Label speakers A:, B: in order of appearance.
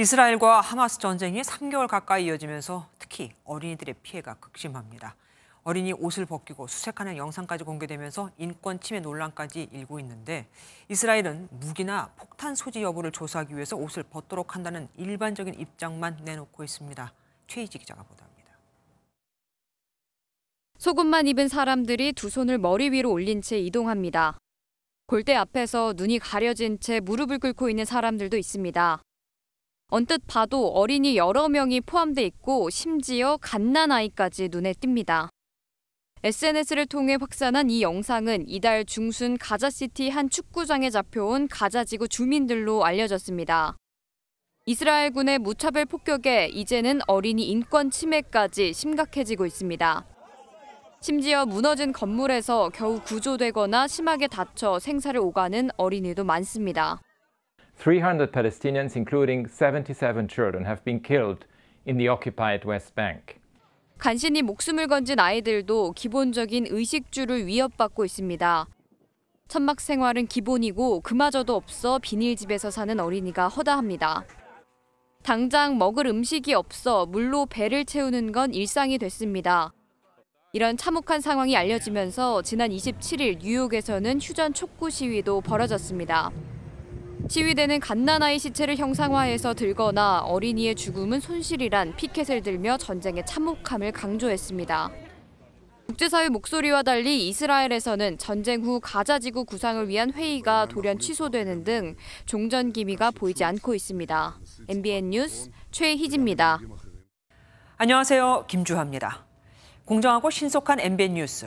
A: 이스라엘과 하마스 전쟁이 3개월 가까이 이어지면서 특히 어린이들의 피해가 극심합니다. 어린이 옷을 벗기고 수색하는 영상까지 공개되면서 인권 침해 논란까지 일고 있는데 이스라엘은 무기나 폭탄 소지 여부를 조사하기 위해서 옷을 벗도록 한다는 일반적인 입장만 내놓고 있습니다. 최희지 기자가 보도합니다.
B: 소금만 입은 사람들이 두 손을 머리 위로 올린 채 이동합니다. 골대 앞에서 눈이 가려진 채 무릎을 꿇고 있는 사람들도 있습니다. 언뜻 봐도 어린이 여러 명이 포함돼 있고 심지어 갓난아이까지 눈에 띕니다. SNS를 통해 확산한 이 영상은 이달 중순 가자시티 한 축구장에 잡혀온 가자지구 주민들로 알려졌습니다. 이스라엘군의 무차별 폭격에 이제는 어린이 인권 침해까지 심각해지고 있습니다. 심지어 무너진 건물에서 겨우 구조되거나 심하게 다쳐 생사를 오가는 어린이도 많습니다.
C: 300 Palestinians, including 77 children, have been killed in the occupied West Bank.
B: 간신히 목숨을 건진 아이들도 기본적인 의식주를 위협받고 있습니다. 천막 생활은 기본이고 그마저도 없어 비닐집에서 사는 어린이가 허다합니다. 당장 먹을 음식이 없어 물로 배를 채우는 건 일상이 됐습니다. 이런 참혹한 상황이 알려지면서 지난 27일 뉴욕에서는 휴전 촉구 시위도 벌어졌습니다. 시위대는 갓난아이 시체를 형상화해서 들거나 어린이의 죽음은 손실이란 피켓을 들며 전쟁의 참혹함을 강조했습니다. 국제사회 목소리와 달리 이스라엘에서는 전쟁 후 가자지구 구상을 위한 회의가 돌연 취소되는 등 종전 기미가 보이지 않고 있습니다. MBN 뉴스 최희지입니다.
A: 안녕하세요. 김주하입니다. 공정하고 신속한 MBN 뉴스